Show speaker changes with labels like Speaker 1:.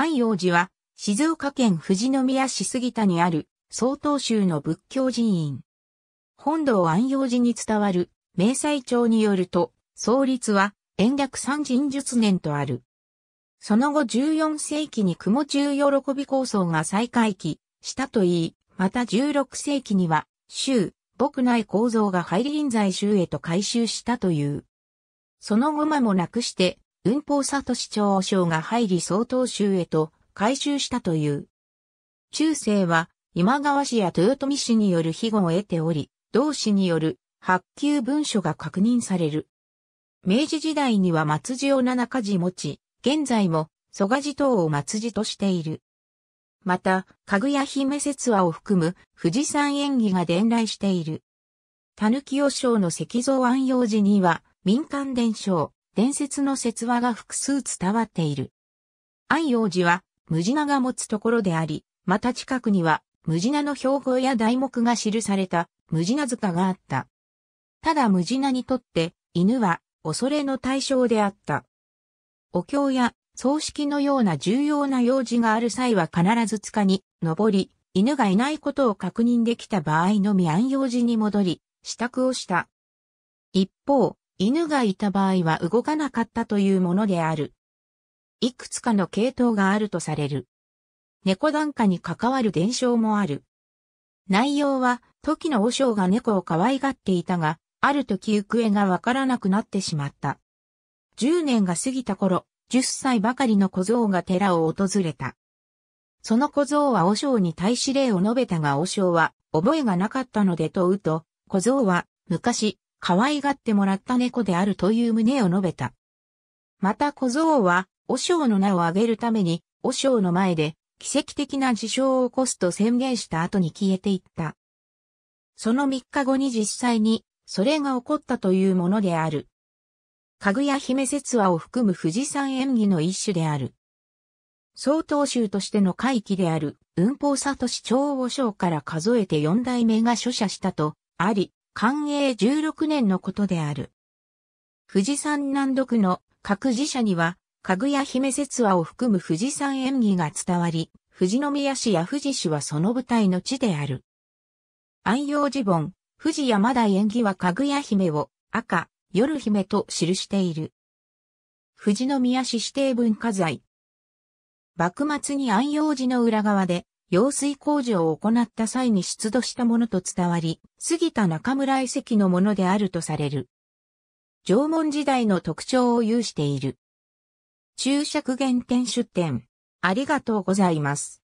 Speaker 1: 安陽寺は、静岡県富士宮市杉田にある、曹洞宗の仏教寺院。本堂安陽寺に伝わる、明細帳によると、創立は、延暦三神術年とある。その後14世紀に雲中喜び構想が再開期したといい、また16世紀には、州、牧内構造がり臨在州へと改修したという。その後間もなくして、文法里市長賞が入り総統州へと改修したという。中世は今川氏や豊臣氏による庇護を得ており、同氏による発給文書が確認される。明治時代には松寺を七かじ持ち、現在も蘇我寺等を松寺としている。また、かぐや姫説話を含む富士山演技が伝来している。狸尾章の石像安養寺には民間伝承、伝説の説話が複数伝わっている。安養寺は、無地名が持つところであり、また近くには、無地名の標語や題目が記された、無地名塚があった。ただ無地名にとって、犬は、恐れの対象であった。お経や、葬式のような重要な用事がある際は必ず塚に、登り、犬がいないことを確認できた場合のみ安養寺に戻り、支度をした。一方、犬がいた場合は動かなかったというものである。いくつかの系統があるとされる。猫段下に関わる伝承もある。内容は、時の和尚が猫を可愛がっていたが、ある時行方がわからなくなってしまった。10年が過ぎた頃、10歳ばかりの小僧が寺を訪れた。その小僧は和尚に対し礼を述べたが和尚は、覚えがなかったので問うと、小僧は、昔、可愛がってもらった猫であるという旨を述べた。また小僧は、和尚の名を挙げるために、和尚の前で、奇跡的な事象を起こすと宣言した後に消えていった。その3日後に実際に、それが起こったというものである。かぐや姫説話を含む富士山演技の一種である。総統衆としての回帰である、雲宝里市長和尚から数えて四代目が著者したと、あり、寛永16年のことである。富士山南独の各寺社には、かぐや姫説話を含む富士山演技が伝わり、富士宮市や富士市はその舞台の地である。安養寺本、富士山田演技はかぐや姫を赤、夜姫と記している。富士宮市指定文化財。幕末に安養寺の裏側で、用水工事を行った際に出土したものと伝わり、杉田中村遺跡のものであるとされる。縄文時代の特徴を有している。注釈原点出典。ありがとうございます。